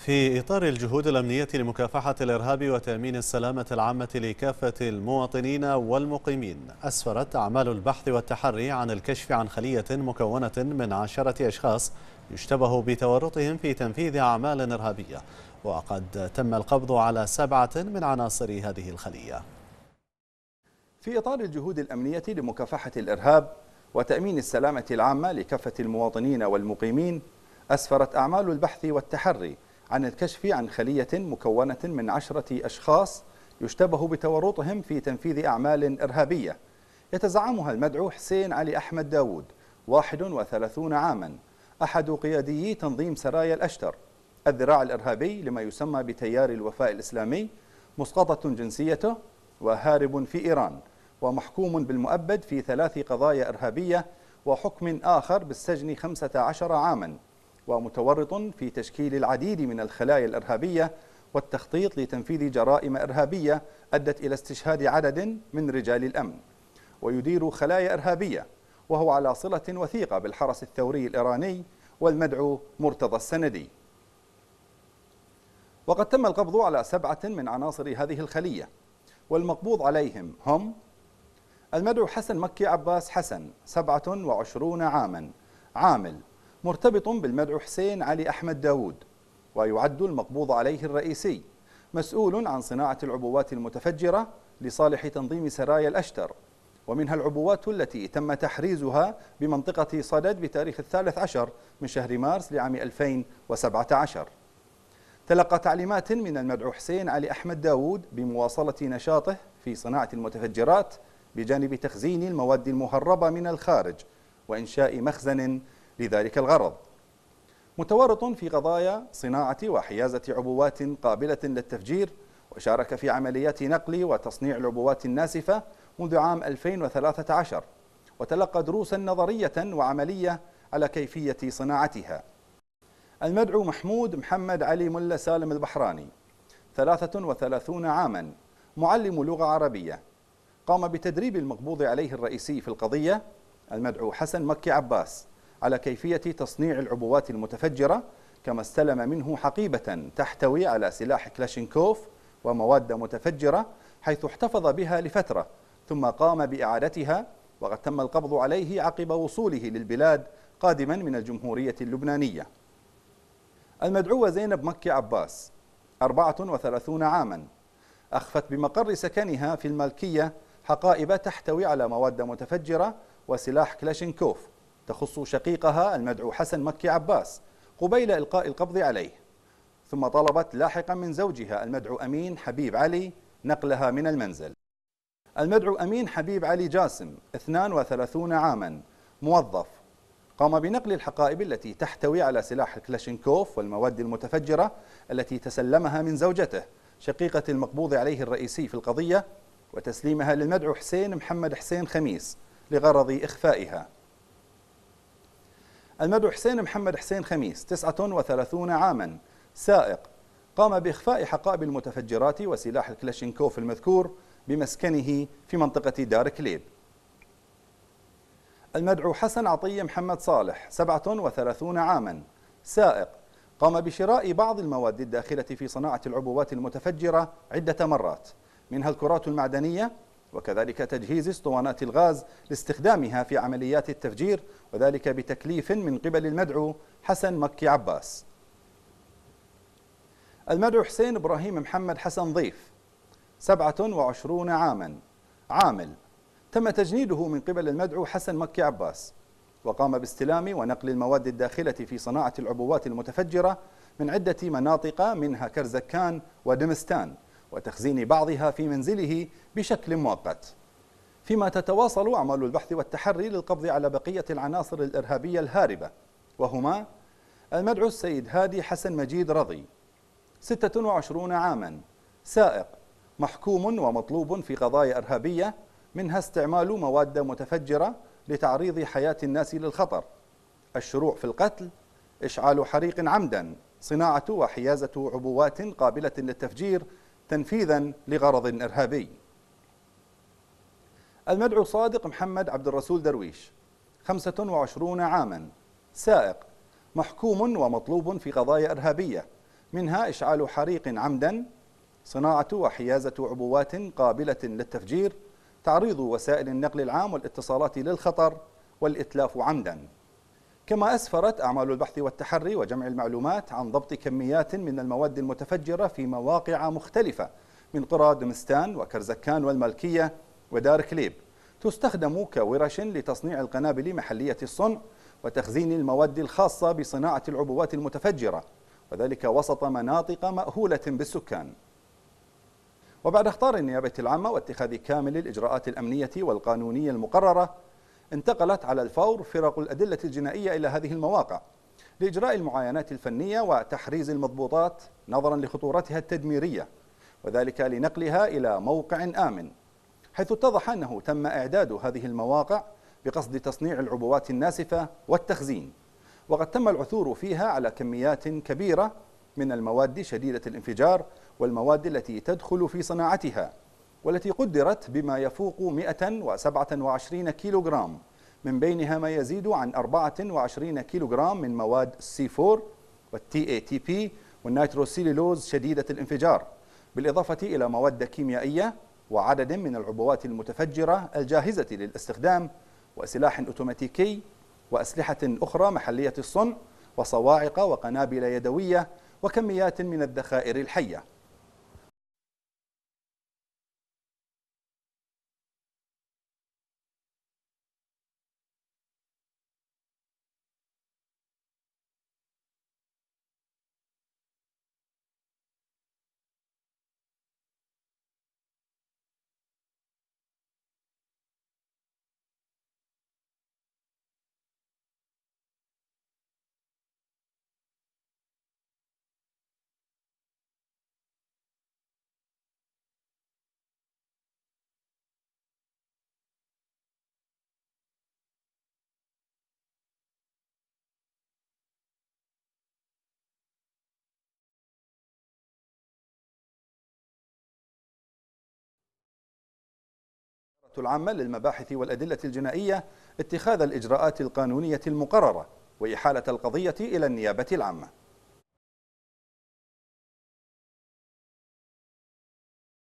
في إطار الجهود الأمنية لمكافحة الإرهاب وتأمين السلامة العامة لكافة المواطنين والمقيمين أسفرت أعمال البحث والتحري عن الكشف عن خلية مكونة من عشرة أشخاص يشتبه بتورطهم في تنفيذ أعمال إرهابية وقد تم القبض على سبعة من عناصر هذه الخلية في إطار الجهود الأمنية لمكافحة الإرهاب وتأمين السلامة العامة لكافة المواطنين والمقيمين أسفرت أعمال البحث والتحري عن الكشف عن خلية مكونة من عشرة أشخاص يشتبه بتورطهم في تنفيذ أعمال إرهابية يتزعمها المدعو حسين علي أحمد داود 31 عاما أحد قياديي تنظيم سرايا الأشتر الذراع الإرهابي لما يسمى بتيار الوفاء الإسلامي مسقطة جنسيته وهارب في إيران ومحكوم بالمؤبد في ثلاث قضايا إرهابية وحكم آخر بالسجن 15 عاماً ومتورط في تشكيل العديد من الخلايا الإرهابية والتخطيط لتنفيذ جرائم إرهابية أدت إلى استشهاد عدد من رجال الأمن ويدير خلايا إرهابية وهو على صلة وثيقة بالحرس الثوري الإيراني والمدعو مرتضى السندي وقد تم القبض على سبعة من عناصر هذه الخلية والمقبوض عليهم هم المدعو حسن مكي عباس حسن 27 عاما عامل مرتبط بالمدعو حسين علي أحمد داوود ويعد المقبوض عليه الرئيسي مسؤول عن صناعة العبوات المتفجرة لصالح تنظيم سرايا الأشتر ومنها العبوات التي تم تحريزها بمنطقة صدد بتاريخ الثالث عشر من شهر مارس لعام 2017 تلقى تعليمات من المدعو حسين علي أحمد داوود بمواصلة نشاطه في صناعة المتفجرات بجانب تخزين المواد المهربة من الخارج وإنشاء مخزن لذلك الغرض متورط في قضايا صناعة وحيازة عبوات قابلة للتفجير وشارك في عمليات نقل وتصنيع العبوات الناسفة منذ عام 2013 وتلقى دروسا نظرية وعملية على كيفية صناعتها المدعو محمود محمد علي ملا سالم البحراني 33 عاما معلم لغة عربية قام بتدريب المقبوض عليه الرئيسي في القضية المدعو حسن مكي عباس على كيفية تصنيع العبوات المتفجرة كما استلم منه حقيبة تحتوي على سلاح كلاشينكوف ومواد متفجرة حيث احتفظ بها لفترة ثم قام بإعادتها وقد تم القبض عليه عقب وصوله للبلاد قادما من الجمهورية اللبنانية المدعوة زينب مكي عباس 34 عاما أخفت بمقر سكنها في المالكية حقائب تحتوي على مواد متفجرة وسلاح كلاشينكوف تخص شقيقها المدعو حسن مكي عباس قبيل إلقاء القبض عليه ثم طلبت لاحقا من زوجها المدعو أمين حبيب علي نقلها من المنزل المدعو أمين حبيب علي جاسم 32 عاما موظف قام بنقل الحقائب التي تحتوي على سلاح الكلاشينكوف والمواد المتفجرة التي تسلمها من زوجته شقيقة المقبوض عليه الرئيسي في القضية وتسليمها للمدعو حسين محمد حسين خميس لغرض إخفائها المدعو حسين محمد حسين خميس 39 عاما سائق قام بإخفاء حقائب المتفجرات وسلاح الكلاشينكوف المذكور بمسكنه في منطقة دار كليب المدعو حسن عطية محمد صالح 37 عاما سائق قام بشراء بعض المواد الداخلة في صناعة العبوات المتفجرة عدة مرات منها الكرات المعدنية وكذلك تجهيز اسطوانات الغاز لاستخدامها في عمليات التفجير وذلك بتكليف من قبل المدعو حسن مكي عباس المدعو حسين إبراهيم محمد حسن ضيف 27 عاما عامل تم تجنيده من قبل المدعو حسن مكي عباس وقام باستلام ونقل المواد الداخلة في صناعة العبوات المتفجرة من عدة مناطق منها كرزكان ودمستان وتخزين بعضها في منزله بشكل مؤقت فيما تتواصل أعمال البحث والتحري للقبض على بقية العناصر الإرهابية الهاربة وهما المدعو السيد هادي حسن مجيد رضي 26 عاما سائق محكوم ومطلوب في قضايا إرهابية منها استعمال مواد متفجرة لتعريض حياة الناس للخطر الشروع في القتل إشعال حريق عمدا صناعة وحيازة عبوات قابلة للتفجير تنفيذا لغرض إرهابي المدعو صادق محمد عبد الرسول درويش 25 عاما سائق محكوم ومطلوب في قضايا إرهابية منها إشعال حريق عمدا صناعة وحيازة عبوات قابلة للتفجير تعريض وسائل النقل العام والاتصالات للخطر والإتلاف عمداً كما أسفرت أعمال البحث والتحري وجمع المعلومات عن ضبط كميات من المواد المتفجرة في مواقع مختلفة من قرى دمستان وكرزكان والملكية ودار كليب تستخدم كورش لتصنيع القنابل محلية الصنع وتخزين المواد الخاصة بصناعة العبوات المتفجرة وذلك وسط مناطق مأهولة بالسكان وبعد اخطار النيابة العامة واتخاذ كامل الإجراءات الأمنية والقانونية المقررة انتقلت على الفور فرق الأدلة الجنائية إلى هذه المواقع لإجراء المعاينات الفنية وتحريز المضبوطات نظرا لخطورتها التدميرية وذلك لنقلها إلى موقع آمن حيث اتضح أنه تم إعداد هذه المواقع بقصد تصنيع العبوات الناسفة والتخزين وقد تم العثور فيها على كميات كبيرة من المواد شديدة الانفجار والمواد التي تدخل في صناعتها والتي قدرت بما يفوق 127 كيلوغرام من بينها ما يزيد عن 24 كيلوغرام من مواد c 4 والتي اي تي بي والنيتروسيلولوز شديدة الانفجار بالإضافة إلى مواد كيميائية وعدد من العبوات المتفجرة الجاهزة للاستخدام وسلاح أوتوماتيكي وأسلحة أخرى محلية الصنع وصواعق وقنابل يدوية وكميات من الذخائر الحية العامة للمباحث والأدلة الجنائية اتخاذ الإجراءات القانونية المقررة وإحالة القضية إلى النيابة العامة